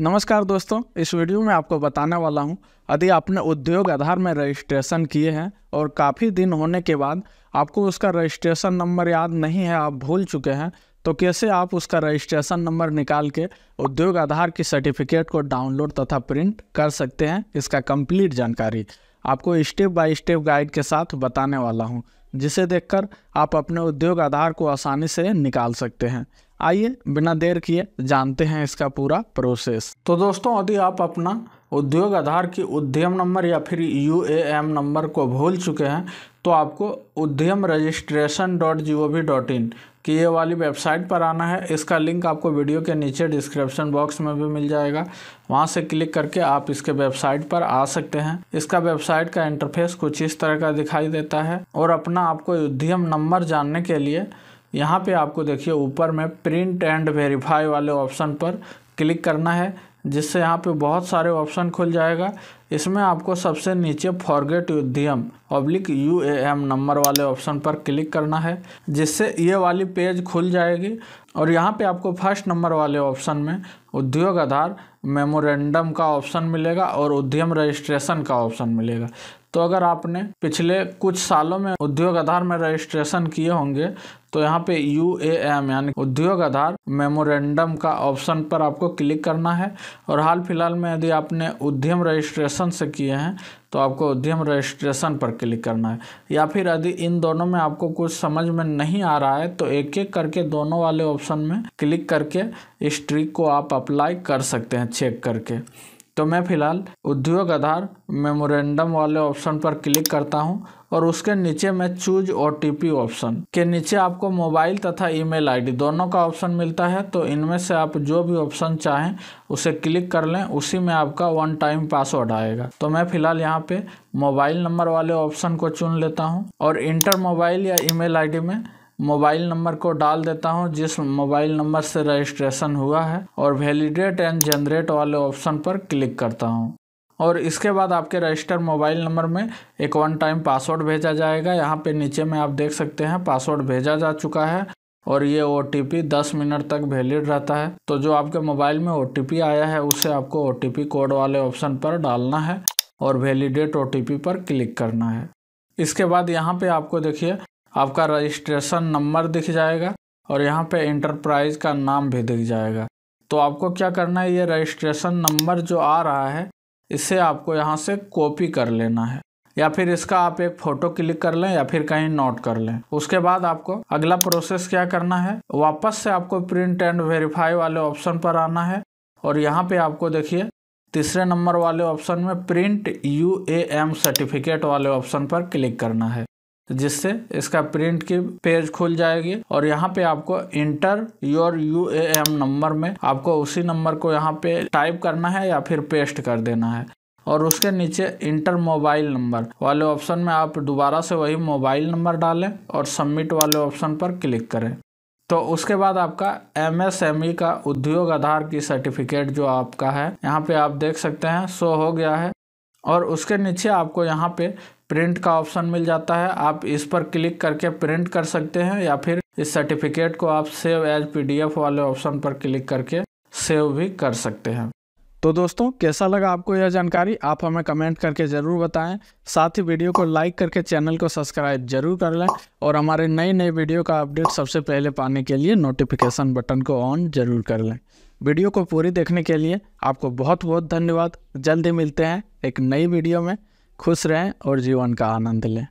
नमस्कार दोस्तों इस वीडियो में आपको बताने वाला हूं यदि आपने उद्योग आधार में रजिस्ट्रेशन किए हैं और काफ़ी दिन होने के बाद आपको उसका रजिस्ट्रेशन नंबर याद नहीं है आप भूल चुके हैं तो कैसे आप उसका रजिस्ट्रेशन नंबर निकाल के उद्योग आधार की सर्टिफिकेट को डाउनलोड तथा प्रिंट कर सकते हैं इसका कम्प्लीट जानकारी आपको स्टेप बाय स्टेप गाइड के साथ बताने वाला हूँ जिसे देखकर आप अपने उद्योग आधार को आसानी से निकाल सकते हैं आइए बिना देर किए जानते हैं इसका पूरा प्रोसेस तो दोस्तों यदि आप अपना उद्योग आधार की उद्यम नंबर या फिर यू ए एम नंबर को भूल चुके हैं तो आपको Udyam registration dot G O V dot in की ये वाली वेबसाइट पर आना है इसका लिंक आपको वीडियो के नीचे डिस्क्रिप्शन बॉक्स में भी मिल जाएगा वहाँ से क्लिक करके आप इसके वेबसाइट पर आ सकते हैं इसका वेबसाइट का इंटरफेस कुछ इस तरह का दिखाई देता है और अपना आपको उद्यम नंबर जानने के लिए यहाँ पे आपको देखिए ऊपर में प्रिंट एंड वेरीफाई वाले ऑप्शन पर क्लिक करना है जिससे यहाँ पे बहुत सारे ऑप्शन खुल जाएगा इसमें आपको सबसे नीचे forget Udyam public U A M number वाले ऑप्शन पर क्लिक करना है जिससे ये वाली पेज खुल जाएगी और यहाँ पे आपको फर्स्ट नंबर वाले ऑप्शन में उद्योग आधार मेमोरेंडम का ऑप्शन मिलेगा और उद्यम रजिस्ट्रेशन का ऑप्शन मिलेगा तो अगर आपने पिछले कुछ सालों में उद्योग आधार में रजिस्ट्रेशन किए होंगे तो यहाँ पे यू ए एम यानी उद्योग आधार मेमोरेंडम का ऑप्शन पर आपको क्लिक करना है और हाल फिलहाल में यदि आपने उद्यम रजिस्ट्रेशन से किए हैं तो आपको उद्यम रजिस्ट्रेशन पर क्लिक करना है या फिर यदि इन दोनों में आपको कुछ समझ में नहीं आ रहा है तो एक एक करके दोनों वाले ऑप्शन में क्लिक करके इस ट्रिक को आप अप्लाई कर सकते हैं चेक करके तो मैं फ़िलहाल उद्योग आधार मेमोरेंडम वाले ऑप्शन पर क्लिक करता हूं और उसके नीचे मैं चूज ओ ऑप्शन के नीचे आपको मोबाइल तथा ईमेल आईडी दोनों का ऑप्शन मिलता है तो इनमें से आप जो भी ऑप्शन चाहें उसे क्लिक कर लें उसी में आपका वन टाइम पासवर्ड आएगा तो मैं फ़िलहाल यहाँ पे मोबाइल नंबर वाले ऑप्शन को चुन लेता हूँ और इंटर मोबाइल या ई मेल में मोबाइल नंबर को डाल देता हूँ जिस मोबाइल नंबर से रजिस्ट्रेशन हुआ है और वैलिडेट एंड जनरेट वाले ऑप्शन पर क्लिक करता हूँ और इसके बाद आपके रजिस्टर मोबाइल नंबर में एक वन टाइम पासवर्ड भेजा जाएगा यहाँ पे नीचे में आप देख सकते हैं पासवर्ड भेजा जा चुका है और ये ओ टी पी दस मिनट तक वैलिड रहता है तो जो आपके मोबाइल में ओ टी पी आया है उसे आपको ओ टी पी कोड वाले ऑप्शन पर डालना है और वैलिडेट ओ टी पी पर क्लिक करना है इसके बाद यहाँ पे आपको देखिए आपका रजिस्ट्रेशन नंबर दिख जाएगा और यहाँ पे इंटरप्राइज का नाम भी दिख जाएगा तो आपको क्या करना है ये रजिस्ट्रेशन नंबर जो आ रहा है इसे आपको यहाँ से कॉपी कर लेना है या फिर इसका आप एक फ़ोटो क्लिक कर लें या फिर कहीं नोट कर लें उसके बाद आपको अगला प्रोसेस क्या करना है वापस से आपको प्रिंट एंड वेरीफाई वाले ऑप्शन पर आना है और यहाँ पे आपको देखिए तीसरे नंबर वाले ऑप्शन में print U A M certificate वाले ऑप्शन पर क्लिक करना है तो जिससे इसका प्रिंट की पेज खुल जाएगी और यहाँ पे आपको enter your U A M number में आपको उसी नंबर को यहाँ पे टाइप करना है या फिर पेस्ट कर देना है और उसके नीचे इंटर मोबाइल नंबर वाले ऑप्शन में आप दोबारा से वही मोबाइल नंबर डालें और सबमिट वाले ऑप्शन पर क्लिक करें तो उसके बाद आपका एमएसएमई e का उद्योग आधार की सर्टिफिकेट जो आपका है यहाँ पे आप देख सकते हैं शो हो गया है और उसके नीचे आपको यहाँ पे प्रिंट का ऑप्शन मिल जाता है आप इस पर क्लिक करके प्रिंट कर सकते हैं या फिर इस सर्टिफिकेट को आप सेव एज पीडीएफ वाले ऑप्शन पर क्लिक करके सेव भी कर सकते हैं तो दोस्तों कैसा लगा आपको यह जानकारी आप हमें कमेंट करके ज़रूर बताएं साथ ही वीडियो को लाइक करके चैनल को सब्सक्राइब जरूर कर लें और हमारे नए नए वीडियो का अपडेट सबसे पहले पाने के लिए नोटिफिकेशन बटन को ऑन जरूर कर लें वीडियो को पूरी देखने के लिए आपको बहुत बहुत धन्यवाद जल्दी मिलते हैं एक नई वीडियो में खुश रहें और जीवन का आनंद लें